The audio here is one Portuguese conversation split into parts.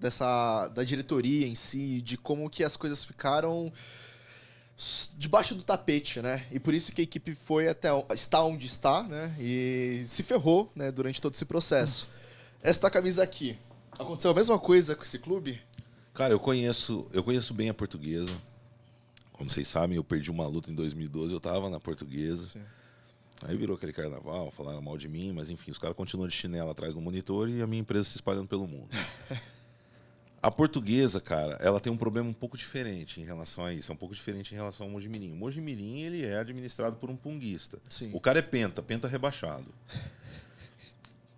dessa da diretoria em si, de como que as coisas ficaram debaixo do tapete, né? E por isso que a equipe foi até está onde está, né? E se ferrou, né? Durante todo esse processo. Esta camisa aqui, aconteceu a mesma coisa com esse clube? Cara, eu conheço, eu conheço bem a portuguesa. Como vocês sabem, eu perdi uma luta em 2012, eu tava na portuguesa. Sim. Aí virou aquele carnaval, falaram mal de mim, mas enfim, os caras continuam de chinela atrás do monitor e a minha empresa se espalhando pelo mundo. A portuguesa, cara, ela tem um problema um pouco diferente em relação a isso. É um pouco diferente em relação ao Mojimirim. O Mojimirim, ele é administrado por um punguista. Sim. O cara é penta, penta rebaixado.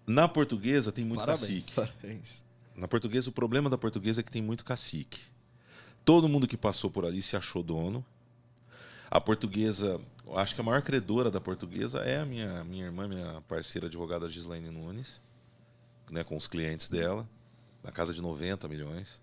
Na portuguesa tem muito parabéns, cacique. Parabéns. Na portuguesa, o problema da portuguesa é que tem muito cacique. Todo mundo que passou por ali se achou dono. A portuguesa, acho que a maior credora da portuguesa é a minha, minha irmã, minha parceira advogada Gislaine Nunes, né, com os clientes dela na casa de 90 milhões.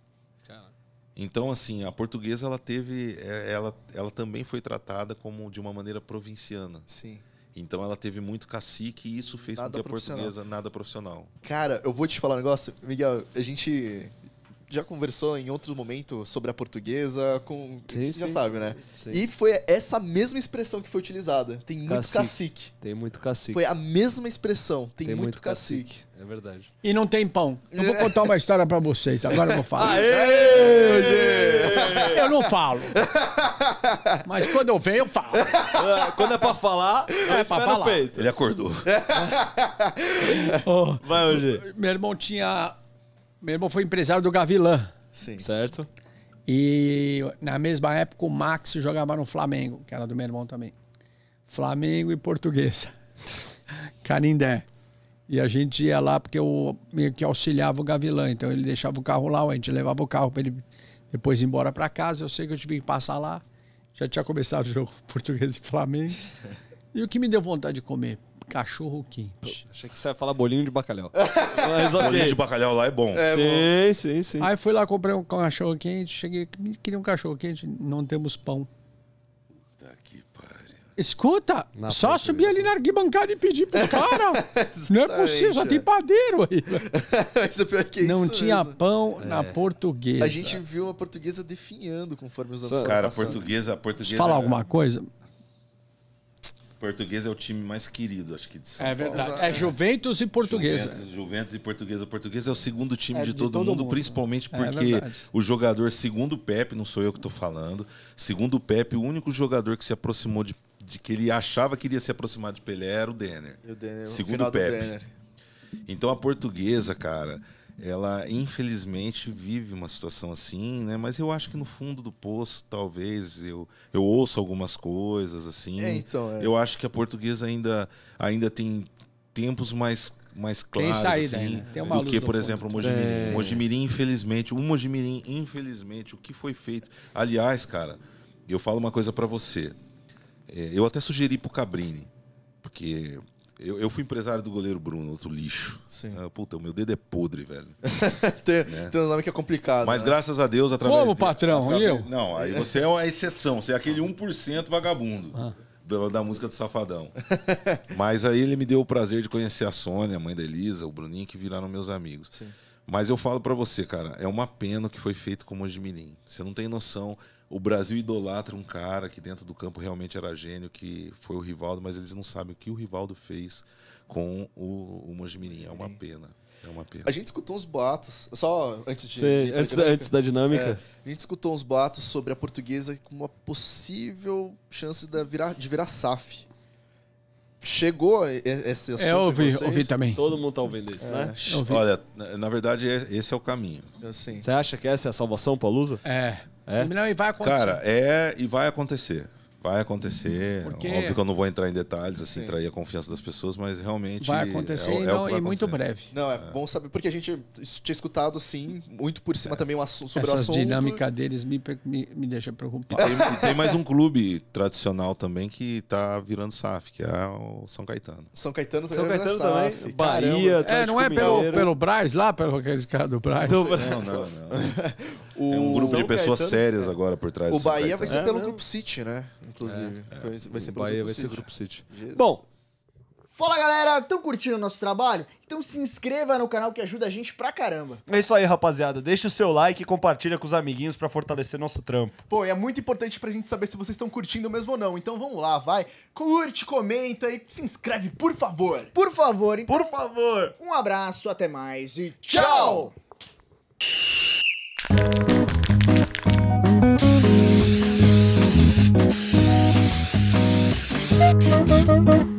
Então, assim, a portuguesa ela teve, é, ela, ela também foi tratada como de uma maneira provinciana. Sim. Então ela teve muito cacique e isso fez nada com que a portuguesa nada profissional. Cara, eu vou te falar um negócio, Miguel, a gente já conversou em outros momentos sobre a portuguesa, com. Sim, já sim. sabe, né? Sim. E foi essa mesma expressão que foi utilizada. Tem muito cacique. cacique. Tem muito cacique. Foi a mesma expressão. Tem, tem muito, cacique. cacique. É verdade. E não tem pão. Eu vou é. contar uma história para vocês, agora eu vou falar. Aê, aê, eu não falo. Mas quando eu venho, eu falo. É, quando é pra falar, é pra falar. Ele acordou. Oh, Vai, hoje. Meu irmão tinha meu irmão foi empresário do Gavilã. Sim. Certo? E na mesma época o Max jogava no Flamengo, que era do meu irmão também. Flamengo e Portuguesa. Canindé. E a gente ia lá porque eu meio que auxiliava o Gavilã. Então ele deixava o carro lá, a gente levava o carro para ele depois ir embora para casa. Eu sei que eu tive que passar lá. Já tinha começado o jogo português e Flamengo. E o que me deu vontade de comer? cachorro quente. Achei que você ia falar bolinho de bacalhau. Mas, okay. Bolinho de bacalhau lá é bom. É sim, bom. sim, sim. Aí fui lá, comprei um cachorro quente, cheguei, queria um cachorro quente, não temos pão. que pariu. Escuta, na só subir ali na arquibancada e pedir pro cara. não é possível, só é. tem padeiro aí. isso é pior que é não isso tinha mesmo. pão é. na portuguesa. A gente viu a portuguesa definhando conforme os anos Cara, a portuguesa, a portuguesa. Falar é alguma coisa? Portuguesa é o time mais querido, acho que de São É verdade. É Juventus e Portuguesa. Juventus, Juventus e Portuguesa. Portuguesa é o segundo time é, de, de, todo, todo mundo, mundo, principalmente é porque é o jogador, segundo o Pepe, não sou eu que estou falando, segundo o Pepe, o único jogador que se aproximou de, de, que ele achava que iria se aproximar de Pelé era o Denner. O Denner segundo o Pepe. Então a Portuguesa, cara ela infelizmente vive uma situação assim, né? Mas eu acho que no fundo do poço, talvez eu, eu ouço algumas coisas assim. É, então, é. Eu acho que a portuguesa ainda, ainda tem tempos mais mais claros saída, assim, né? tem do que, por do exemplo, o Mojimirim. É. Mojimirim, infelizmente, o Mojimirim, infelizmente, o que foi feito. Aliás, cara, eu falo uma coisa para você. É, eu até sugeri pro Cabrini, porque eu, eu fui empresário do goleiro Bruno, outro lixo. Sim. Ah, puta, o meu dedo é podre, velho. tem, né? tem um nome que é complicado. Mas né? graças a Deus, através. Como, dele, patrão? Através, eu? Não, aí você é a exceção, você é aquele 1% vagabundo. Ah. Da, da, música do Safadão. Mas aí ele me deu o prazer de conhecer a Sônia, a mãe da Elisa, o Bruninho, que viraram meus amigos. Sim. Mas eu falo para você, cara, é uma pena o que foi feito com o Mogi Você não tem noção o Brasil idolatra um cara que dentro do campo realmente era gênio, que foi o Rivaldo, mas eles não sabem o que o Rivaldo fez com o, o Mojimirim. É uma pena. É uma pena. A gente escutou uns boatos, só antes de. Sim, antes, da, antes, da, dinâmica. É, a gente escutou uns boatos sobre a portuguesa com uma possível chance de virar, de virar SAF. Chegou esse é, assunto. É, eu ouvi, ouvi também. Todo mundo tá ouvindo isso, é. né? Olha, na, verdade, é, esse é o caminho. É, Você acha que essa é a salvação, Paulusa? É, é? Não, e vai acontecer. Cara, é e vai acontecer. Vai acontecer. Porque... Óbvio que eu não vou entrar em detalhes, assim, Sim. trair a confiança das pessoas, mas realmente. Vai acontecer é, é e, não, e muito breve. Não, é, bom saber, porque a gente tinha escutado, sim, muito por cima é. também sobre Essas o assunto. A dinâmica deles me, me, me deixa preocupado. E tem, tem, mais um clube tradicional também que está virando SAF, que é o São Caetano. São Caetano, São Caetano também. SAF, Bahia, É, não é pelo, pelo Braz lá, pelo aquele cara do Braz? Não, não, não. não. o... Tem um grupo São de pessoas Caetano, sérias agora por trás. O Bahia vai ser pelo Grupo City, né? inclusive. É, Foi, vai ser Bahia vai City. ser Grupo City. Jesus. Bom, Fala galera, tão curtindo o nosso trabalho? Então se inscreva no canal que ajuda a gente pra caramba. É isso aí, rapaziada. Deixa o seu like e compartilha com os amiguinhos para fortalecer nosso trampo. Pô, e é muito importante pra gente saber se vocês estão curtindo mesmo ou não. Então vamos lá, vai. Curte, comenta e se inscreve, por favor. Por favor, então. Por favor. Um abraço, até mais e tchau! Thank you.